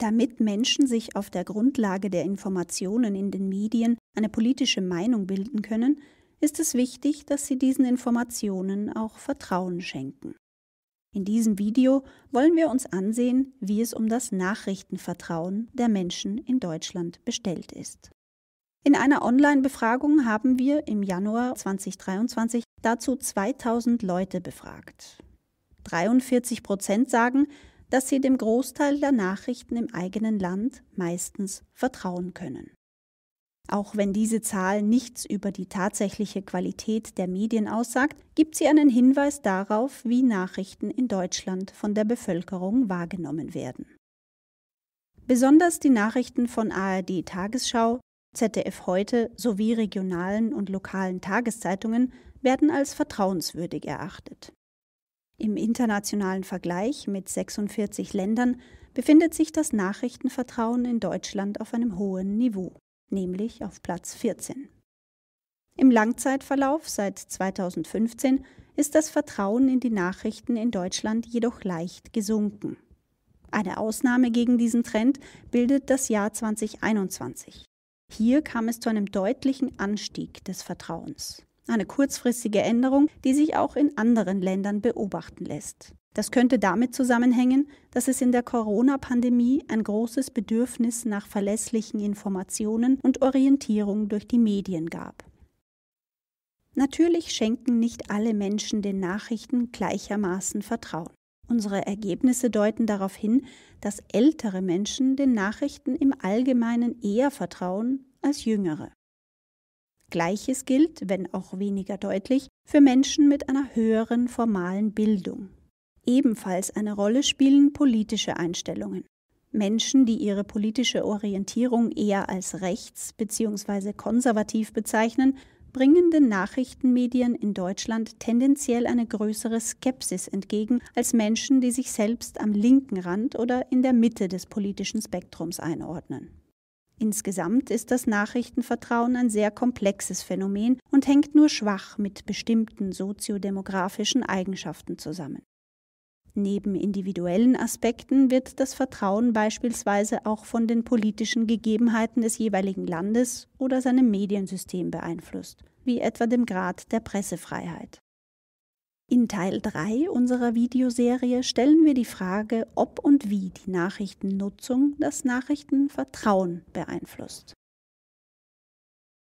Damit Menschen sich auf der Grundlage der Informationen in den Medien eine politische Meinung bilden können, ist es wichtig, dass sie diesen Informationen auch Vertrauen schenken. In diesem Video wollen wir uns ansehen, wie es um das Nachrichtenvertrauen der Menschen in Deutschland bestellt ist. In einer Online-Befragung haben wir im Januar 2023 dazu 2000 Leute befragt. 43 Prozent sagen, dass sie dem Großteil der Nachrichten im eigenen Land meistens vertrauen können. Auch wenn diese Zahl nichts über die tatsächliche Qualität der Medien aussagt, gibt sie einen Hinweis darauf, wie Nachrichten in Deutschland von der Bevölkerung wahrgenommen werden. Besonders die Nachrichten von ARD Tagesschau, ZDF heute sowie regionalen und lokalen Tageszeitungen werden als vertrauenswürdig erachtet. Im internationalen Vergleich mit 46 Ländern befindet sich das Nachrichtenvertrauen in Deutschland auf einem hohen Niveau, nämlich auf Platz 14. Im Langzeitverlauf seit 2015 ist das Vertrauen in die Nachrichten in Deutschland jedoch leicht gesunken. Eine Ausnahme gegen diesen Trend bildet das Jahr 2021. Hier kam es zu einem deutlichen Anstieg des Vertrauens. Eine kurzfristige Änderung, die sich auch in anderen Ländern beobachten lässt. Das könnte damit zusammenhängen, dass es in der Corona-Pandemie ein großes Bedürfnis nach verlässlichen Informationen und Orientierung durch die Medien gab. Natürlich schenken nicht alle Menschen den Nachrichten gleichermaßen Vertrauen. Unsere Ergebnisse deuten darauf hin, dass ältere Menschen den Nachrichten im Allgemeinen eher vertrauen als jüngere. Gleiches gilt, wenn auch weniger deutlich, für Menschen mit einer höheren formalen Bildung. Ebenfalls eine Rolle spielen politische Einstellungen. Menschen, die ihre politische Orientierung eher als rechts bzw. konservativ bezeichnen, bringen den Nachrichtenmedien in Deutschland tendenziell eine größere Skepsis entgegen als Menschen, die sich selbst am linken Rand oder in der Mitte des politischen Spektrums einordnen. Insgesamt ist das Nachrichtenvertrauen ein sehr komplexes Phänomen und hängt nur schwach mit bestimmten soziodemografischen Eigenschaften zusammen. Neben individuellen Aspekten wird das Vertrauen beispielsweise auch von den politischen Gegebenheiten des jeweiligen Landes oder seinem Mediensystem beeinflusst, wie etwa dem Grad der Pressefreiheit. In Teil 3 unserer Videoserie stellen wir die Frage, ob und wie die Nachrichtennutzung das Nachrichtenvertrauen beeinflusst.